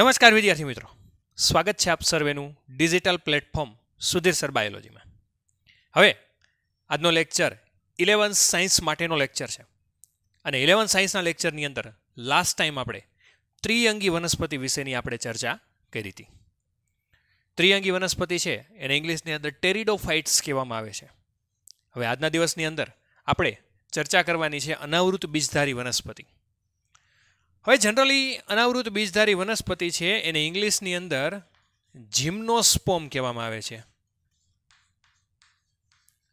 નમસ્કાર વિદ્યાર્થી મિત્રો સ્વાગત છે આપ સર્વેનું ડિજિટલ પ્લેટફોર્મ સુધીર સર બાયોલોજીમાં હવે આજનો લેક્ચર ઇલેવન સાયન્સ માટેનો લેક્ચર છે અને ઇલેવન સાયન્સના લેક્ચરની અંદર લાસ્ટ ટાઈમ આપણે ત્રિઅંગી વનસ્પતિ વિશેની આપણે ચર્ચા કરી હતી ત્રિઅંગી વનસ્પતિ છે એને ઇંગ્લિશની અંદર ટેરિડોફાઇટ્સ કહેવામાં આવે છે હવે આજના દિવસની અંદર આપણે ચર્ચા કરવાની છે અનાવૃત બીજધારી વનસ્પતિ હવે જનરલી અનાવૃત બીજધારી વનસ્પતિ છે એને ઇંગ્લિશની અંદર જિમ્નોસ્પોમ કહેવામાં આવે છે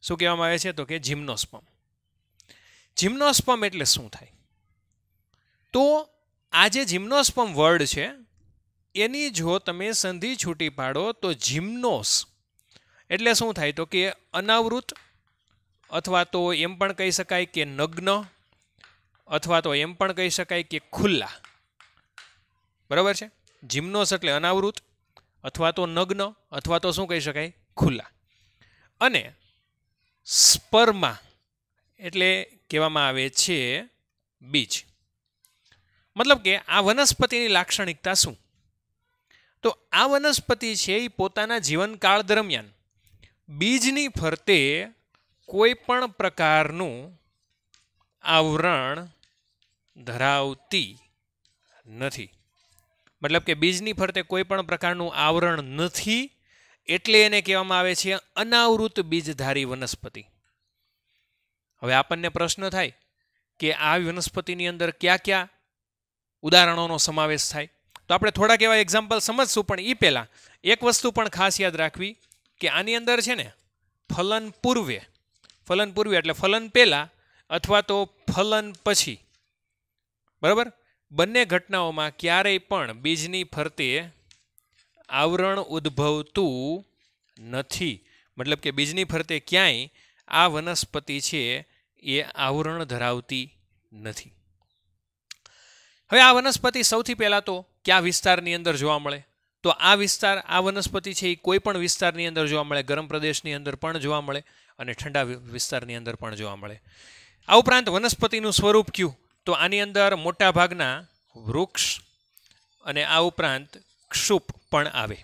શું કહેવામાં આવે છે તો કે જિમ્નોસ્પમ જિમ્નોસ્પમ એટલે શું થાય તો આ જે જિમ્નોસ્પમ વર્ડ છે એની જો તમે સંધિ છૂટી પાડો તો જિમ્નોસ એટલે શું થાય તો કે અનાવૃત અથવા તો એમ પણ કહી શકાય કે નગ્ન અથવા તો એમ પણ કહી શકાય કે ખુલ્લા બરાબર છે જિમ્નોસ એટલે અનાવૃત અથવા તો નગ્ન અથવા તો શું કહી શકાય ખુલ્લા અને સ્પરમાં એટલે કહેવામાં આવે છે બીજ મતલબ કે આ વનસ્પતિની લાક્ષણિકતા શું તો આ વનસ્પતિ છે એ પોતાના જીવનકાળ દરમિયાન બીજની ફરતે કોઈ પણ પ્રકારનું આવરણ ધરાવતી નથી મતલબ કે બીજની ફરતે કોઈ પણ પ્રકારનું આવરણ નથી એટલે એને કહેવામાં આવે છે અનાવૃત બીજધારી વનસ્પતિ હવે આપણને પ્રશ્ન થાય કે આ વનસ્પતિની અંદર કયા કયા ઉદાહરણોનો સમાવેશ થાય તો આપણે થોડાક એવા એક્ઝામ્પલ સમજશું પણ એ પહેલાં એક વસ્તુ પણ ખાસ યાદ રાખવી કે આની અંદર છે ને ફલન પૂર્વે ફલન પૂર્વે એટલે ફલન પહેલાં અથવા તો ફલન પછી બરાબર બંને ઘટનાઓમાં ક્યારેય પણ બીજની ફરતે આવરણ ઉદ્ભવતું નથી મતલબ કે બીજની ફરતે ક્યાંય આ વનસ્પતિ છે એ આવરણ ધરાવતી નથી હવે આ વનસ્પતિ સૌથી પહેલાં તો કયા વિસ્તારની અંદર જોવા મળે તો આ વિસ્તાર આ વનસ્પતિ છે એ કોઈ પણ વિસ્તારની અંદર જોવા મળે ગરમ પ્રદેશની અંદર પણ જોવા મળે અને ઠંડા વિસ્તારની અંદર પણ જોવા મળે આ ઉપરાંત વનસ્પતિનું સ્વરૂપ કયું તો આની અંદર મોટા ભાગના વૃક્ષ અને આ ઉપરાંત ક્ષુપ પણ આવે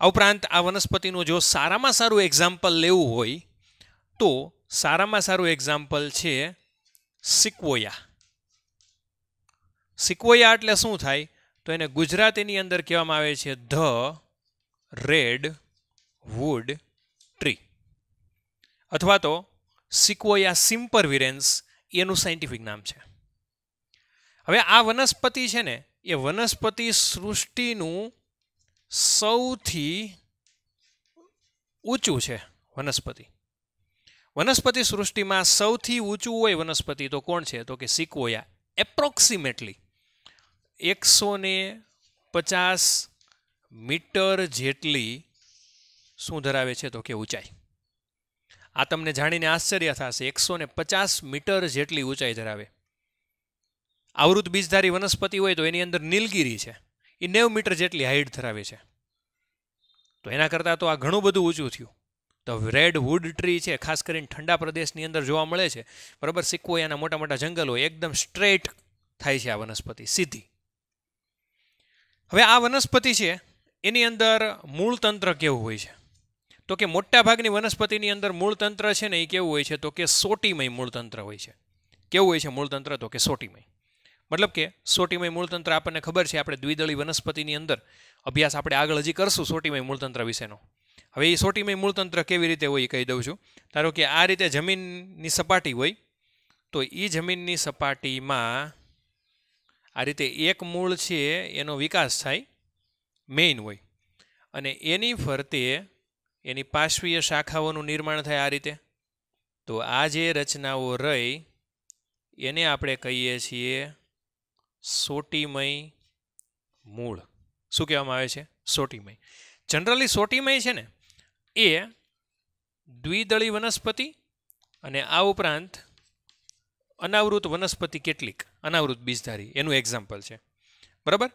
આ ઉપરાંત આ વનસ્પતિનું જો સારામાં સારું એક્ઝામ્પલ લેવું હોય તો સારામાં સારું એક્ઝામ્પલ છે સિકવોયા સિકવોયા એટલે શું થાય તો એને ગુજરાતીની અંદર કહેવામાં આવે છે ધ રેડ વુડ ટ્રી અથવા તો સિકોયા સિમ્પર વિરેન્સ એનું સાયન્ટિફિક નામ છે હવે આ વનસ્પતિ છે ને એ વનસ્પતિ સૃષ્ટિનું સૌથી ઊંચું છે વનસ્પતિ વનસ્પતિ સૃષ્ટિમાં સૌથી ઊંચું હોય વનસ્પતિ તો કોણ છે તો કે સિકોયા એપ્રોક્સિમેટલી એકસો ને પચાસ મીટર જેટલી શું ધરાવે છે તો કે ઊંચાઈ આ તમને જાણીને આશ્ચર્ય થશે એકસો ને પચાસ મીટર જેટલી ઊંચાઈ ધરાવે આવૃત બીજધારી વનસ્પતિ હોય તો એની અંદર નીલગીરી છે એ નેવ મીટર જેટલી હાઇટ ધરાવે છે તો એના કરતાં તો આ ઘણું બધું ઊંચું થયું તો રેડ વુડ ટ્રી છે ખાસ કરીને ઠંડા પ્રદેશની અંદર જોવા મળે છે બરાબર સિક્વોયાના મોટા મોટા જંગલો એકદમ સ્ટ્રેટ થાય છે આ વનસ્પતિ સીધી હવે આ વનસ્પતિ છે એની અંદર મૂળ તંત્ર કેવું હોય છે તો કે મોટા ભાગની વનસ્પતિની અંદર મૂળતંત્ર છે ને એ કેવું હોય છે તો કે સોટીમય મૂળતંત્ર હોય છે કેવું હોય છે મૂળતંત્ર તો કે સોટીમય મતલબ કે સોટીમય મૂળતંત્ર આપણને ખબર છે આપણે દ્વિદળી વનસ્પતિની અંદર અભ્યાસ આપણે આગળ હજી કરશું સોટીમય મૂળતંત્ર વિશેનો હવે એ સોટીમય મૂળતંત્ર કેવી રીતે હોય એ કહી દઉં છું ધારો કે આ રીતે જમીનની સપાટી હોય તો એ જમીનની સપાટીમાં આ રીતે એક મૂળ છે એનો વિકાસ થાય મેઇન હોય અને એની ફરતે એની પાશ્વીય શાખાઓનું નિર્માણ થાય આ રીતે તો આ જે રચનાઓ રહી એને આપણે કહીએ છીએ સોટીમય મૂળ શું કહેવામાં આવે છે સોટીમય જનરલી સોટીમય છે ને એ દ્વિદળી વનસ્પતિ અને આ ઉપરાંત અનાવૃત વનસ્પતિ કેટલીક અનાવૃત બીજધારી એનું એક્ઝામ્પલ છે બરાબર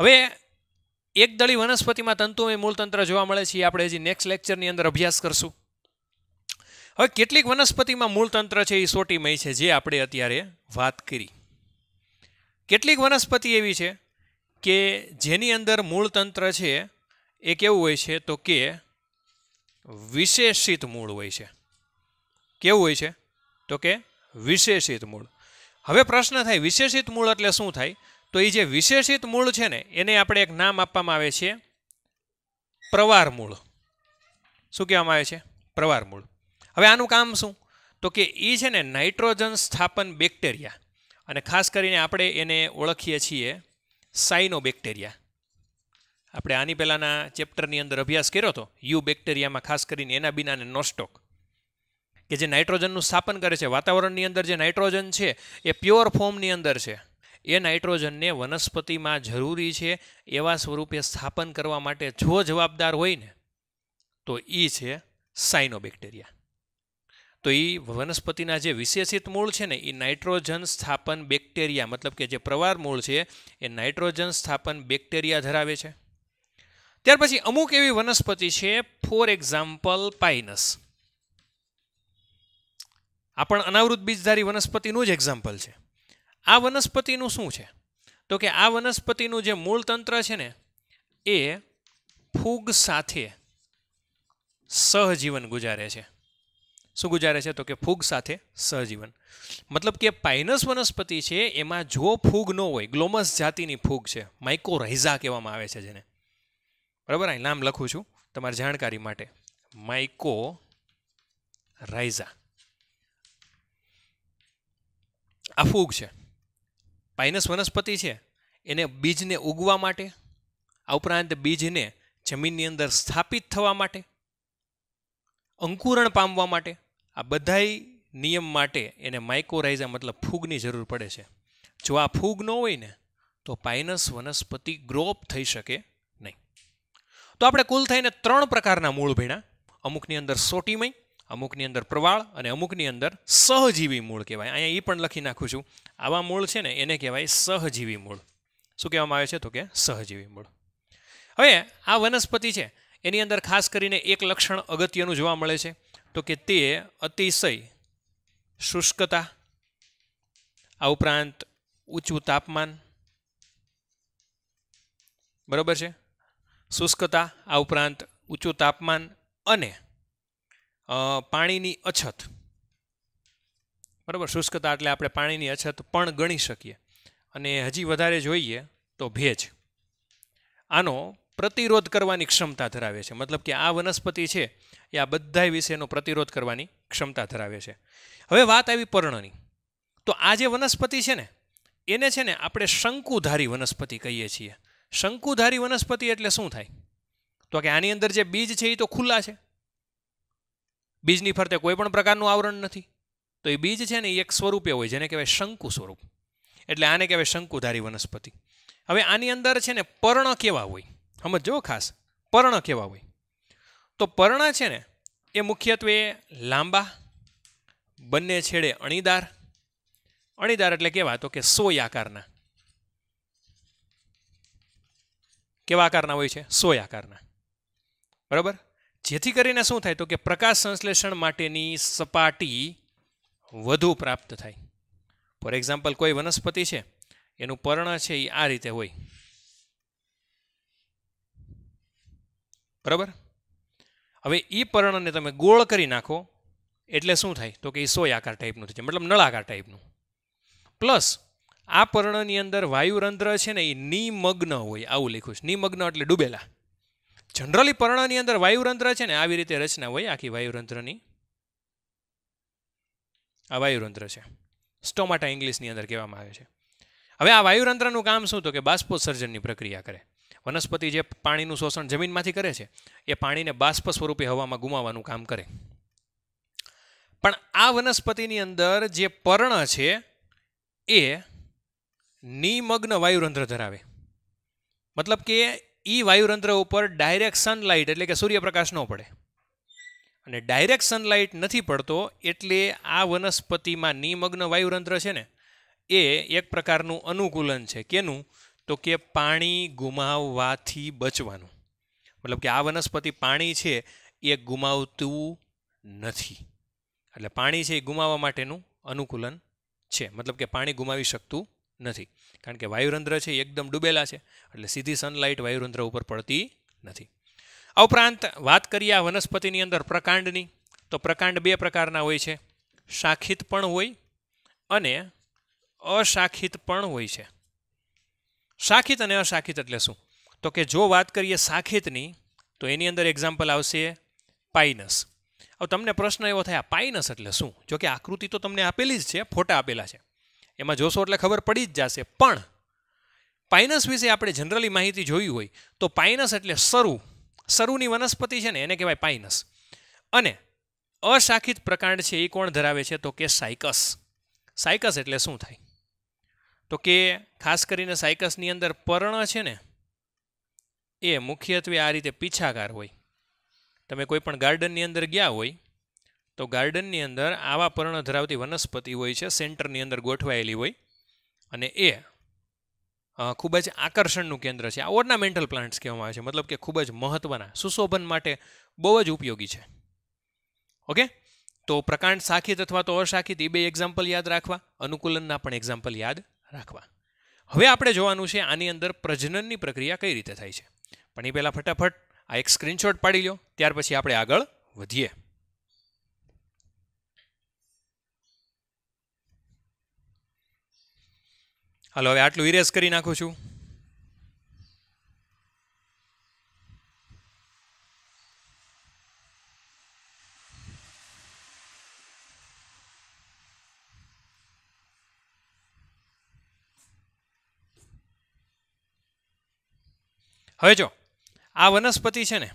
હવે એકદળી વનસ્પતિમાં તંતુમય મૂળતંત્ર જોવા મળે છે આપણે હજી નેક્સ્ટ લેક્ચરની અંદર અભ્યાસ કરશું હવે કેટલીક વનસ્પતિમાં મૂળતંત્ર છે એ સોટીમય છે જે આપણે અત્યારે વાત કરી કેટલીક વનસ્પતિ એવી છે કે જેની અંદર મૂળતંત્ર છે એ કેવું હોય છે તો કે વિશેષિત મૂળ હોય છે કેવું હોય છે તો કે વિશેષિત મૂળ હવે પ્રશ્ન થાય વિશેષિત મૂળ એટલે શું થાય તો એ જે વિશેષિત મૂળ છે ને એને આપણે એક નામ આપવામાં આવે છે પ્રવાર મૂળ શું કહેવામાં આવે છે પ્રવાર મૂળ હવે આનું કામ શું તો કે એ છે ને નાઇટ્રોજન સ્થાપન બેક્ટેરિયા અને ખાસ કરીને આપણે એને ઓળખીએ છીએ સાઇનો બેક્ટેરિયા આપણે આની પહેલાંના ચેપ્ટરની અંદર અભ્યાસ કર્યો હતો યુ બેક્ટેરિયામાં ખાસ કરીને એના બિનાને નોસ્ટોક કે જે નાઇટ્રોજનનું સ્થાપન કરે છે વાતાવરણની અંદર જે નાઇટ્રોજન છે એ પ્યોર ફોર્મની અંદર છે એ નાઇટ્રોજનને વનસ્પતિમાં જરૂરી છે એવા સ્વરૂપે સ્થાપન કરવા માટે જો જવાબદાર હોય ને તો એ છે સાઇનોબેક્ટેરિયા તો એ વનસ્પતિના જે વિશેષિત મૂળ છે ને એ નાઇટ્રોજન સ્થાપન બેક્ટેરિયા મતલબ કે જે પ્રવાર મૂળ છે એ નાઇટ્રોજન સ્થાપન બેક્ટેરિયા ધરાવે છે ત્યાર પછી અમુક એવી વનસ્પતિ છે ફોર એક્ઝામ્પલ પાઇનસ આ પણ અનાવૃત બીજધારી વનસ્પતિનું જ એક્ઝામ્પલ છે આ વનસ્પતિનું શું છે તો કે આ વનસ્પતિનું જે મૂળ તંત્ર છે ને એ ફૂગ સાથે સહજીવન ગુજારે છે શું ગુજારે છે તો કે ફૂગ સાથે સહજીવન મતલબ કે પાઇનસ વનસ્પતિ છે એમાં જો ફૂગ ન હોય ગ્લોમસ જાતિની ફૂગ છે માઇકોરાઇઝા કહેવામાં આવે છે જેને બરાબર અહીં નામ લખું છું તમારી જાણકારી માટે માઇકો રાઇઝા આ ફૂગ છે પાઇનસ વનસ્પતિ છે એને બીજને ઉગવા માટે આ ઉપરાંત બીજને જમીનની અંદર સ્થાપિત થવા માટે અંકુરણ પામવા માટે આ બધાય નિયમ માટે એને માઇકોરાઇઝા મતલબ ફૂગની જરૂર પડે છે જો આ ફૂગ ન હોય ને તો પાઇનસ વનસ્પતિ ગ્રોપ થઈ શકે નહીં તો આપણે કુલ થઈને ત્રણ પ્રકારના મૂળ ભીણા અમુકની અંદર સોટીમય અમુકની અંદર પ્રવાળ અને અમુકની અંદર સહજીવી મૂળ કહેવાય અહીંયા એ પણ લખી નાખું છું આવા મૂળ છે ને એને કહેવાય સહજીવી મૂળ શું કહેવામાં આવે છે તો કે સહજીવી મૂળ હવે આ વનસ્પતિ છે એની અંદર ખાસ કરીને એક લક્ષણ અગત્યનું જોવા મળે છે તો કે તે અતિશય શુષ્કતા આ ઉપરાંત ઊંચું તાપમાન બરાબર છે શુષ્કતા આ ઉપરાંત ઊંચું તાપમાન અને પાણીની અછત બરાબર શુષ્કતા એટલે આપણે પાણીની અછત પણ ગણી શકીએ અને હજી વધારે જોઈએ તો ભેજ આનો પ્રતિરોધ કરવાની ક્ષમતા ધરાવે છે મતલબ કે આ વનસ્પતિ છે એ આ બધા વિશેનો પ્રતિરોધ કરવાની ક્ષમતા ધરાવે છે હવે વાત આવી પર્ણની તો આ જે વનસ્પતિ છે ને એને છે ને આપણે શંકુધારી વનસ્પતિ કહીએ છીએ શંકુધારી વનસ્પતિ એટલે શું થાય તો કે આની અંદર જે બીજ છે એ તો ખુલ્લા છે બીજની ફરતે કોઈ પણ પ્રકારનું આવરણ નથી તો એ બીજ છે ને એ એક સ્વરૂપે હોય જેને કહેવાય શંકુ સ્વરૂપ એટલે આને કહેવાય શંકુધારી વનસ્પતિ હવે આની અંદર છે ને પર્ણ કેવા હોય સમજો ખાસ પર્ણ કેવા હોય તો પર્ણ છે ને એ મુખ્યત્વે લાંબા બંને છેડે અણીદાર અણીદાર એટલે કેવા તો કે સોય આકારના કેવા આકારના હોય છે સોય આકારના બરાબર જેથી કરીને શું થાય તો કે પ્રકાશ સંશ્લેષણ માટેની સપાટી વધુ પ્રાપ્ત થાય ફોર એક્ઝામ્પલ કોઈ વનસ્પતિ છે એનું પર્ણ છે એ આ રીતે હોય બરાબર હવે એ પર્ણને તમે ગોળ કરી નાખો એટલે શું થાય તો કે એ સોય આકાર ટાઈપનું થઈ જાય મતલબ નળાકાર ટાઈપનું પ્લસ આ પર્ણની અંદર વાયુરંધ્ર છે ને એ નિમગ્ન હોય આવું લખ્યું છે નિમગ્ન એટલે ડૂબેલા જનરલી પર્ણની અંદર વાયુરંધ્ર છે ને આવી રીતે રચના હોય આખી વાયુરંધ્રની આ વાયુરંધ્ર છે સ્ટોમાટા ઇંગ્લિશની અંદર કહેવામાં આવે છે હવે આ વાયુરંધ્રનું કામ શું તો કે બાષ્પોત્સર્જનની પ્રક્રિયા કરે વનસ્પતિ જે પાણીનું શોષણ જમીનમાંથી કરે છે એ પાણીને બાષ્પ સ્વરૂપે હવામાં ગુમાવવાનું કામ કરે પણ આ વનસ્પતિની અંદર જે પર્ણ છે એ નિમગ્ન વાયુરંધ્ર ધરાવે મતલબ કે એ વાયુરંત્ર ઉપર ડાયરેક્ટ સનલાઇટ એટલે કે સૂર્યપ્રકાશ ન પડે અને ડાયરેક્ટ સનલાઇટ નથી પડતો એટલે આ વનસ્પતિમાં નિમગ્ન વાયુરંત્ર છે ને એ એક પ્રકારનું અનુકૂલન છે કેનું તો કે પાણી ગુમાવવાથી બચવાનું મતલબ કે આ વનસ્પતિ પાણી છે એ ગુમાવતું નથી એટલે પાણી છે એ ગુમાવવા માટેનું અનુકૂલન છે મતલબ કે પાણી ગુમાવી શકતું નથી કારણ કે વાયુરંધ્ર છે એ એકદમ ડૂબેલા છે એટલે સીધી સનલાઇટ વાયુરંધ્ર ઉપર પડતી નથી આ ઉપરાંત વાત કરીએ આ વનસ્પતિની અંદર પ્રકાંડની તો પ્રકાંડ બે પ્રકારના હોય છે શાખિત પણ હોય અને અશાખિત પણ હોય છે શાખિત અને અશાખિત એટલે શું તો કે જો વાત કરીએ શાખિતની તો એની અંદર એક્ઝામ્પલ આવશે પાઇનસ હવે તમને પ્રશ્ન એવો થાય પાઇનસ એટલે શું જો કે આકૃતિ તો તમને આપેલી જ છે ફોટા આપેલા છે એમાં જોશો એટલે ખબર પડી જ જશે પણ પાઇનસ વિશે આપણે જનરલી માહિતી જોઈ હોય તો પાઇનસ એટલે સરુ સરુની વનસ્પતિ છે ને એને કહેવાય પાઇનસ અને અશાખિત પ્રકાંડ છે એ કોણ ધરાવે છે તો કે સાયકસ સાયકસ એટલે શું થાય તો કે ખાસ કરીને સાયકસની અંદર પર્ણ છે ને એ મુખ્યત્વે આ રીતે પીછાકાર હોય તમે કોઈ પણ ગાર્ડનની અંદર ગયા હોય તો ગાર્ડનની અંદર આવા પર્ણ ધરાવતી વનસ્પતિ હોય છે સેન્ટરની અંદર ગોઠવાયેલી હોય અને એ ખૂબ જ આકર્ષણનું કેન્દ્ર છે આ ઓર્નામેન્ટલ પ્લાન્ટ્સ કહેવામાં આવે છે મતલબ કે ખૂબ જ મહત્ત્વના સુશોભન માટે બહુ જ ઉપયોગી છે ઓકે તો પ્રકાંડ શાખિત અથવા તો અશાખિત એ બે એક્ઝામ્પલ યાદ રાખવા અનુકૂલનના પણ એક્ઝામ્પલ યાદ રાખવા હવે આપણે જોવાનું છે આની અંદર પ્રજનનની પ્રક્રિયા કઈ રીતે થાય છે પણ એ પહેલાં ફટાફટ આ એક સ્ક્રીનશોટ પાડી લો ત્યાર પછી આપણે આગળ વધીએ હાલો હવે આટલું ઇરેઝ કરી નાખું છું હવે જો આ વનસ્પતિ છે ને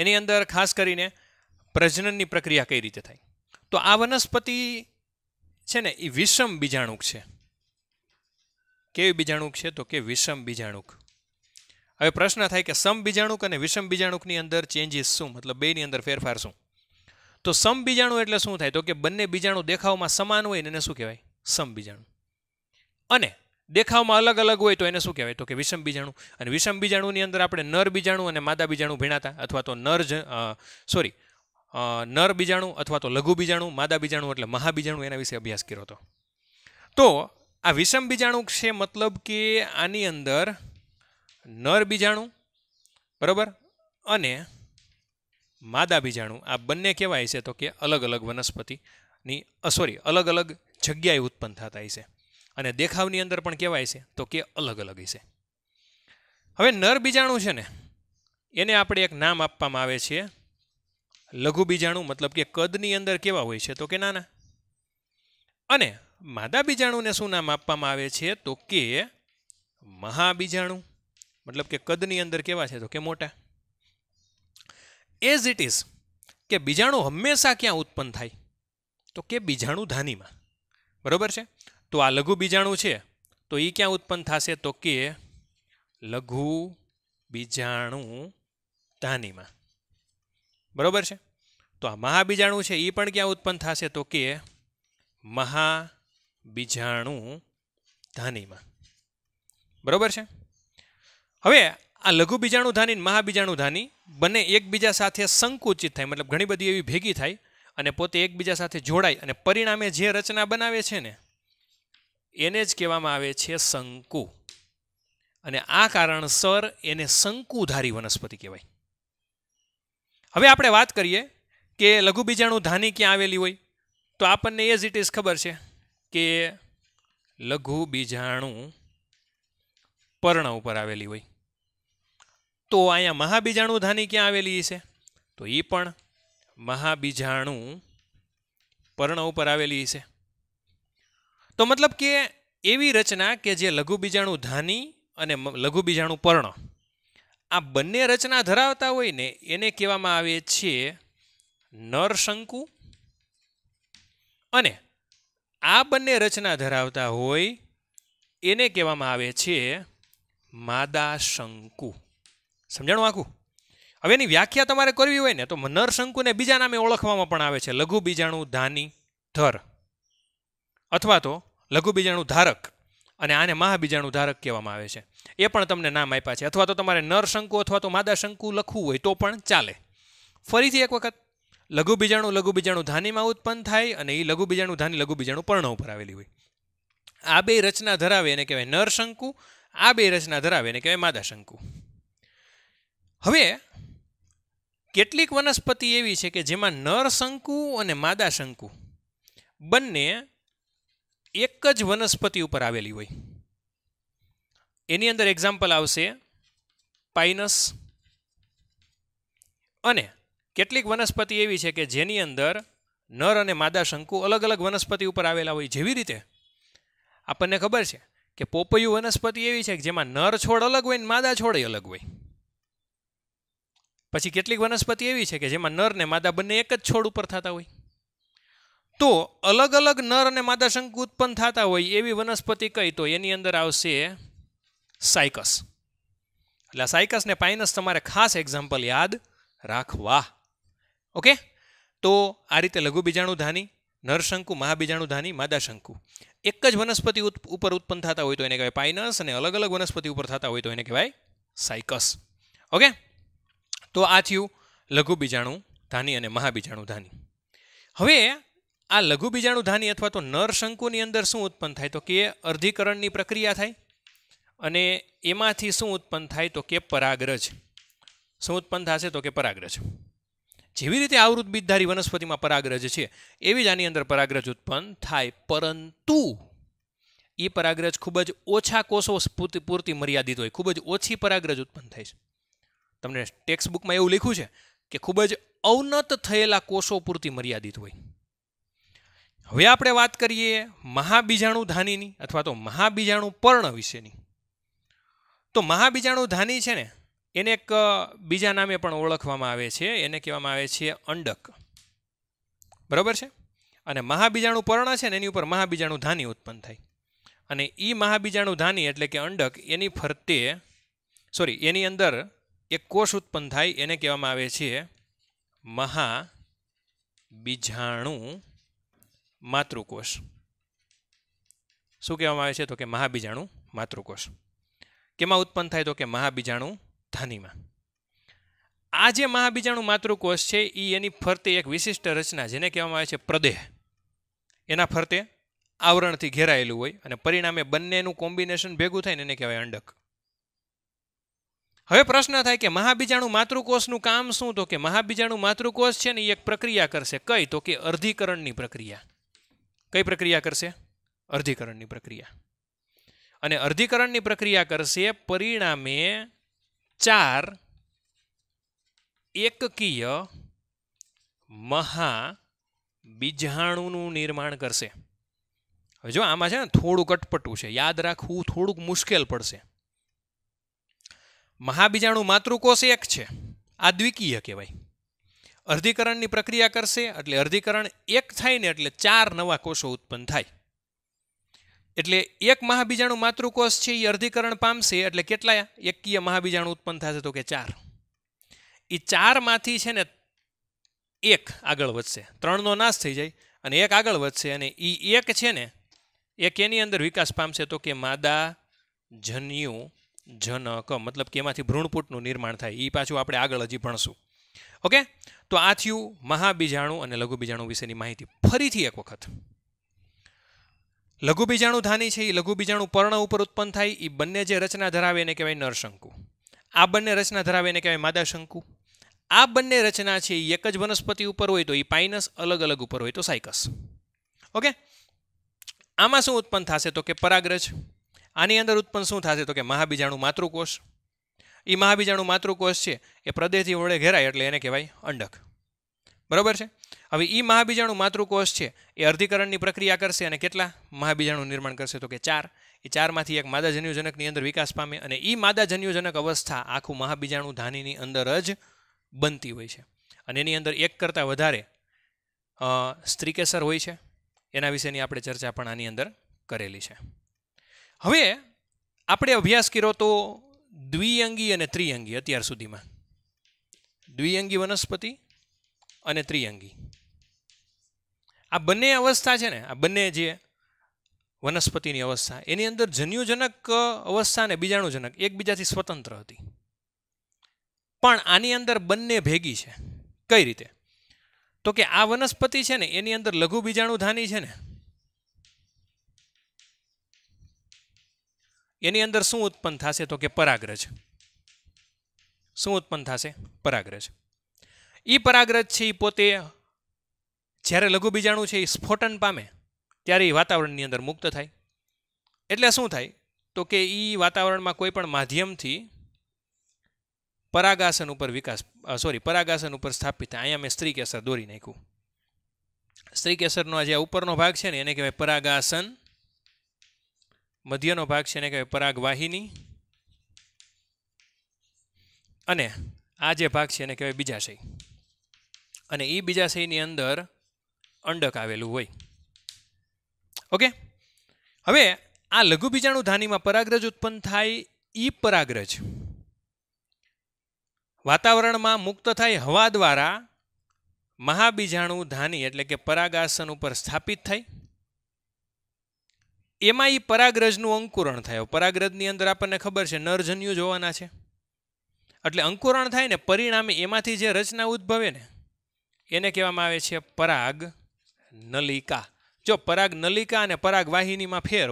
એની અંદર ખાસ કરીને પ્રજનનની પ્રક્રિયા કઈ રીતે થાય તો આ વનસ્પતિ છે ને એ વિષમ બીજાણુક છે કેવી બીજાણુક છે તો કે વિષમ બીજાણુક હવે પ્રશ્ન થાય કે સમ બીજાણુક અને વિષમ બીજાણુકની અંદર ચેન્જીસ શું મતલબ બેની અંદર ફેરફાર શું તો સમ બીજાણુ એટલે શું થાય તો કે બંને બીજાણુ દેખાવમાં સમાન હોય ને એને શું કહેવાય સમ બીજાણુ અને દેખાવમાં અલગ અલગ હોય તો એને શું કહેવાય તો કે વિષમ બીજાણુ અને વિષમ બીજાણુની અંદર આપણે નર બીજાણુ અને માદા બીજાણુ ભીણાતા અથવા તો નર સોરી નર બીજાણુ અથવા તો લઘુ બીજાણુ માદા બીજાણુ એટલે મહાબીજાણુ એના વિશે અભ્યાસ કર્યો હતો તો આ વિષમ બીજાણુ છે મતલબ કે આની અંદર નર બીજાણુ બરાબર અને માદા બીજાણું આ બંને કહેવાય છે તો કે અલગ અલગ વનસ્પતિની સોરી અલગ અલગ જગ્યાએ ઉત્પન્ન થતા હશે અને દેખાવની અંદર પણ કહેવાય છે તો કે અલગ અલગ હશે હવે નર બીજાણુ છે ને એને આપણે એક નામ આપવામાં આવે છે લઘુ બીજાણુ મતલબ કે કદની અંદર કેવા હોય છે તો કે નાના અને માદા બીજાણુને શું નામ આપવામાં આવે છે તો કે મહાબીજાણુ મતલબ કે કદની અંદર કેવા છે તો કે મોટા એઝ ઇટ ઇઝ કે બીજાણુ હંમેશા ક્યાં ઉત્પન્ન થાય તો કે બીજાણુ ધાનીમાં બરાબર છે તો આ લઘુ બીજાણુ છે તો એ ક્યાં ઉત્પન્ન થશે તો કે લઘુ બીજાણુ ધાનીમાં બરોબર છે તો આ મહાબીજાણુ છે એ પણ ક્યાં ઉત્પન્ન થશે તો કે મહા બીજાણું ધાનીમાં બરોબર છે હવે આ લઘુ બીજાણુ ધાની મહાબીજાણુ ધાની બંને એકબીજા સાથે સંકુચિત થાય મતલબ ઘણી બધી એવી ભેગી થાય અને પોતે એકબીજા સાથે જોડાય અને પરિણામે જે રચના બનાવે છે ને એને જ કહેવામાં આવે છે શંકુ અને આ કારણસર એને શંકુધારી વનસ્પતિ કહેવાય હવે આપણે વાત કરીએ કે લઘુબીજાણુ ધાની ક્યાં આવેલી હોય તો આપણને એઝ ઇટ ઇઝ ખબર છે કે લઘુ બીજાણુ પર્ણ ઉપર આવેલી હોય તો અહીંયા મહાબીજાણુ ધાની ક્યાં આવેલી છે તો એ પણ મહાબીજાણુ પર્ણ ઉપર આવેલી છે તો મતલબ કે એવી રચના કે જે લઘુ બીજાણુ ધાની અને લઘુ બીજાણુ પર્ણ આ બંને રચના ધરાવતા હોય ને એને કહેવામાં આવે છે નરશંકુ અને આ બંને રચના ધરાવતા હોય એને કહેવામાં આવે છે માદા શંકુ સમજાણું આખું હવે એની વ્યાખ્યા તમારે કરવી હોય ને તો નરશંકુને બીજા નામે ઓળખવામાં પણ આવે છે લઘુ બીજાણુ ધાની ધર અથવા તો લઘુ બીજાણુ ધારક અને આને મહાબીજાણુ ધારક કહેવામાં આવે છે એ પણ તમને નામ આપ્યા છે અથવા તો તમારે નરશંકુ અથવા તો માદા શંકુ લખવું હોય તો પણ ચાલે ફરીથી એક વખત લઘુ બીજાણુ લઘુ બીજાણુ ધાનીમાં ઉત્પન્ન થાય અને એ લઘુ બીજાણુ ધાની લઘુ બીજાણુ પર્ણ ઉપર આવેલી હોય આ બે રચના ધરાવે એને કહેવાય નરશંકુ આ બે રચના ધરાવે એને કહેવાય માદાશંકુ હવે કેટલીક વનસ્પતિ એવી છે કે જેમાં નરશંકુ અને માદાશંકુ બંને એક જ વનસ્પતિ ઉપર આવેલી હોય એની અંદર એક્ઝામ્પલ આવશે પાઇનસ અને કેટલીક વનસ્પતિ એવી છે કે જેની અંદર નર અને માદા શંકુ અલગ અલગ વનસ્પતિ ઉપર આવેલા હોય જેવી રીતે આપણને ખબર છે કે પોપૈયું વનસ્પતિ એવી છે કે જેમાં નર છોડ અલગ હોય ને માદા છોડ અલગ હોય પછી કેટલીક વનસ્પતિ એવી છે કે જેમાં નર ને માદા બંને એક જ છોડ ઉપર થતા હોય તો અલગ અલગ નર અને માદા શંકુ ઉત્પન્ન થતા હોય એવી વનસ્પતિ કઈ તો એની અંદર આવશે સાયકસ એટલે સાયકસ ને પાઇનસ તમારે ખાસ એક્ઝામ્પલ યાદ રાખવા ઓકે તો આ રીતે લઘુ બીજાણુ ધાની નરશંકુ મહાબીજાણુ ધાની માદાશંકુ એક જ વનસ્પતિ ઉપર ઉત્પન્ન થતા હોય તો એને કહેવાય પાઇનસ અને અલગ અલગ વનસ્પતિ ઉપર થતા હોય તો એને કહેવાય સાયકસ ઓકે તો આ થયું લઘુ બીજાણુ ધાની અને મહાબીજાણુ ધાની હવે આ લઘુ બીજાણુ ધાની અથવા તો નરશંકુની અંદર શું ઉત્પન્ન થાય તો કે અર્ધીકરણની પ્રક્રિયા થાય અને એમાંથી શું ઉત્પન્ન થાય તો કે પરાગ્રજ શું ઉત્પન્ન થશે તો કે પરાગ્રજ જેવી રીતે આવૃત બીજધારી વનસ્પતિમાં પરાગરજ છે એવી જ આની અંદર પરાગરજ ઉત્પન્ન થાય પરંતુ એ પરાગરજ ખૂબ જ ઓછા કોષો પૂરતી મર્યાદિત હોય ખૂબ જ ઓછી પરાગરજ ઉત્પન્ન થાય છે તમને ટેક્સ્ટ બુકમાં એવું લખ્યું છે કે ખૂબ જ અવનત થયેલા કોષો પૂરતી મર્યાદિત હોય હવે આપણે વાત કરીએ મહાબીજાણુ ધાનીની અથવા તો મહાબીજાણુ પર્ણ વિશેની તો મહાબીજાણુ ધાની છે ને એને એક બીજા નામે પણ ઓળખવામાં આવે છે એને કહેવામાં આવે છે અંડક બરાબર છે અને મહાબીજાણુ પર્ણ છે ને એની ઉપર મહાબીજાણુ ધાની ઉત્પન્ન થાય અને એ મહાબીજાણુ ધાની એટલે કે અંડક એની ફરતે સોરી એની અંદર એક કોષ ઉત્પન્ન થાય એને કહેવામાં આવે છે મહાબીજાણુ માતૃકોષ શું કહેવામાં આવે છે તો કે મહાબીજાણુ માતૃકોષ કેમાં ઉત્પન્ન થાય તો કે મહાબીજાણું ધાનીમાં આ જે મહાબીજાણુ માતૃકોષ છે એ એની ફરતે એક વિશિષ્ટ રચના જેને કહેવામાં આવે છે પ્રદેહ એના ફરતે આવરણથી ઘેરાયેલું હોય અને પરિણામે બંનેનું કોમ્બિનેશન ભેગું થાય ને એને કહેવાય અંડક હવે પ્રશ્ન થાય કે મહાબીજાણુ માતૃકોષનું કામ શું તો કે મહાબીજાણુ માતૃકોષ છે ને એ એક પ્રક્રિયા કરશે કઈ તો કે અર્ધીકરણની પ્રક્રિયા કઈ પ્રક્રિયા કરશે અર્ધીકરણની પ્રક્રિયા અને અર્ધીકરણની પ્રક્રિયા કરશે પરિણામે ચાર એકકીય મહા બીજાણુનું નિર્માણ કરશે જો આમાં છે ને થોડુંક અટપટું છે યાદ રાખવું થોડુંક મુશ્કેલ પડશે મહાબીજાણુ માતૃકોષ એક છે આ દ્વિકીય કહેવાય અર્ધીકરણની પ્રક્રિયા કરશે એટલે અર્ધીકરણ એક થાય ને એટલે ચાર નવા કોષો ઉત્પન્ન થાય એટલે એક મહાબીજાણુ માતૃકોષ છે એ અર્ધીકરણ પામશે એટલે કેટલા એકીય મહાબીજાણુ ઉત્પન્ન થશે તો કે ચાર એ ચારમાંથી છે ને એક આગળ વધશે ત્રણનો નાશ થઈ જાય અને એક આગળ વધશે અને એ એક છે ને એક એની અંદર વિકાસ પામશે તો કે માદા જન્યુ જનક મતલબ કે એમાંથી ભ્રૂણપૂટનું નિર્માણ થાય એ પાછું આપણે આગળ હજી ભણશું ઓકે તો આ થયું મહાબીજાણુ અને લઘુબીજાણુ વિશેની માહિતી ફરીથી એક વખત લઘુ ધાની છે એ લઘુ બીજાણુ પર્ણ ઉપર ઉત્પન્ન થાય એ બંને જે રચના ધરાવે એને કહેવાય નરશંકુ આ બંને રચના ધરાવે એને કહેવાય માદાશંકુ આ બંને રચના છે એ એક જ વનસ્પતિ ઉપર હોય તો એ પાઇનસ અલગ અલગ ઉપર હોય તો સાયકસ ઓકે આમાં શું ઉત્પન્ન થશે તો કે પરાગ્રજ આની અંદર ઉત્પન્ન શું થશે તો કે મહાબીજાણુ માતૃકોષ એ મહાબીજાણુ માતૃકોષ છે એ પ્રદેશથી વડે ઘેરાય એટલે એને કહેવાય અંડક બરાબર છે હવે એ મહાબીજાણુ માતૃકોષ છે એ અર્ધીકરણની પ્રક્રિયા કરશે અને કેટલા મહાબીજાણુ નિર્માણ કરશે તો કે ચાર એ ચારમાંથી એક માદાજન્યુજનકની અંદર વિકાસ પામે અને એ માદાજન્યુજનક અવસ્થા આખું મહાબીજાણુ ધાનીની અંદર જ બનતી હોય છે અને એની અંદર એક કરતાં વધારે સ્ત્રીકેસર હોય છે એના વિશેની આપણે ચર્ચા પણ આની અંદર કરેલી છે હવે આપણે અભ્યાસ કર્યો તો દ્વિઅંગી અને ત્રિઅંગી અત્યાર સુધીમાં દ્વિઅંગી વનસ્પતિ અને ત્રિઅંગી આ બંને અવસ્થા છે ને આ બંને જે વનસ્પતિની અવસ્થા એની અંદર જન્યુજનક અવસ્થા અને બીજાણુજનક એકબીજાથી સ્વતંત્ર હતી પણ આની અંદર બંને ભેગી છે કઈ રીતે તો કે આ વનસ્પતિ છે ને એની અંદર લઘુ બીજાણુધાની છે ને એની અંદર શું ઉત્પન્ન થશે તો કે પરાગ્રજ શું ઉત્પન્ન થશે પરાગ્રજ ઈ પરાગ્રજ છે એ પોતે જ્યારે લઘુ બીજાણુ છે એ સ્ફોટન પામે ત્યારે એ વાતાવરણની અંદર મુક્ત થાય એટલે શું થાય તો કે એ વાતાવરણમાં કોઈ પણ માધ્યમથી પરાગાસન ઉપર વિકાસ સોરી પરાગાસન ઉપર સ્થાપિત થાય અહીંયા મેં સ્ત્રી કેસર દોરી નાખ્યું સ્ત્રી કેસરનો જે ઉપરનો ભાગ છે ને એને કહેવાય પરાગાસન મધ્યનો ભાગ છે એને કહેવાય પરાગવાહિની અને આ જે ભાગ છે એને કહેવાય બીજાશય અને એ બીજાશયની અંદર અંડક આવેલું હોય ઓકે હવે આ લઘુ બીજાણુ ધાનીમાં પરાગરજ ઉત્પન્ન થાય ઈ પરાગ્રજ વાતાવરણમાં મુક્ત થાય હવા દ્વારા મહાબીજાણુ ધાની એટલે કે પરાગાસન ઉપર સ્થાપિત થાય એમાં એ પરાગ્રજનું અંકુરણ થાય પરાગ્રજની અંદર આપણને ખબર છે નરજન્યુ જોવાના છે એટલે અંકુરણ થાય ને પરિણામે એમાંથી જે રચના ઉદ્ભવે ને એને કહેવામાં આવે છે પરાગ નલિકા જો પરાગ નલિકા અને પરાગ વાહિનીમાં ફેર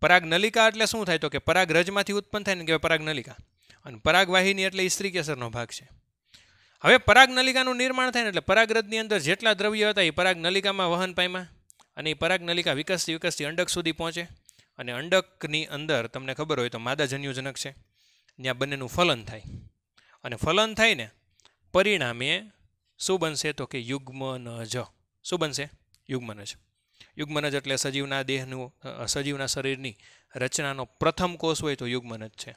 પરાગ નલિકા એટલે શું થાય તો કે પરાગ રજમાંથી ઉત્પન્ન થાય ને કહેવાય પરાગ નલિકા અને પરાગ વાહિની એટલે સ્ત્રી કેસરનો ભાગ છે હવે પરાગ નલિકાનું નિર્માણ થાય ને એટલે પરાગરજની અંદર જેટલા દ્રવ્ય હતા એ પરાગ નલિકામાં વહન પામ્યા અને એ પરાગ નલિકા વિકસતી વિકસતી અંડક સુધી પહોંચે અને અંડકની અંદર તમને ખબર હોય તો માદાજન્યુજનક છે ત્યાં બંનેનું ફલન થાય અને ફલન થાય ને પરિણામે શું બનશે તો કે યુગ્મ ન જ શું બનશે યુગ્મનજ યુગ્મનજ એટલે સજીવના દેહનું સજીવના શરીરની રચનાનો પ્રથમ કોષ હોય તો યુગ્મનજ છે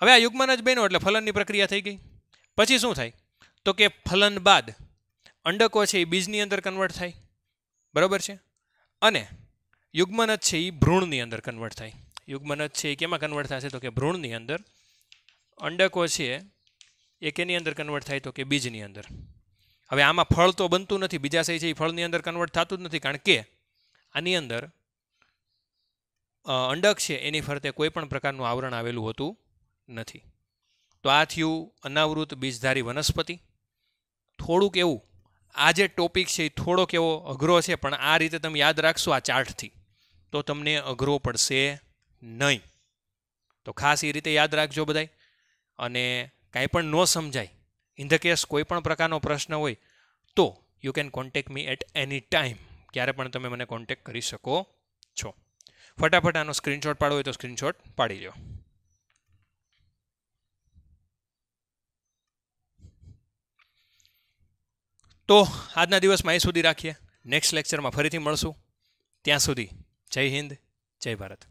હવે આ યુગ્મનજ બન્યો એટલે ફલનની પ્રક્રિયા થઈ ગઈ પછી શું થાય તો કે ફલન બાદ અંડકો છે એ બીજની અંદર કન્વર્ટ થાય બરાબર છે અને યુગ્મનજ છે એ ભ્રૂણની અંદર કન્વર્ટ થાય યુગ્મનજ છે એ કેમાં કન્વર્ટ થશે તો કે ભ્રૂણની અંદર અંડકો છે એ કેની અંદર કન્વર્ટ થાય તો કે બીજની અંદર હવે આમાં ફળ તો બનતું નથી બીજા બીજાશય છે એ ફળની અંદર કન્વર્ટ થતું જ નથી કારણ કે આની અંદર અંડક છે એની ફરતે કોઈ પણ પ્રકારનું આવરણ આવેલું હોતું નથી તો આ થયું અનાવૃત બીજધારી વનસ્પતિ થોડુંક એવું આ જે ટોપિક છે એ થોડોક એવો અઘરો છે પણ આ રીતે તમે યાદ રાખશો આ ચાર્ટથી તો તમને અઘરો પડશે નહીં તો ખાસ એ રીતે યાદ રાખજો બધાય અને કાંઈ પણ ન સમજાય ઇન ધ કેસ કોઈ પણ પ્રકારનો પ્રશ્ન હોય તો you can contact me at any time ક્યારે પણ તમે મને કોન્ટેક કરી શકો છો ફટાફટ આનો સ્ક્રીનશોટ પાડવો હોય તો સ્ક્રીનશોટ પાડી લો તો આજના દિવસમાં એ સુધી રાખીએ નેક્સ્ટ લેક્ચરમાં ફરીથી મળશું ત્યાં સુધી જય હિન્દ જય ભારત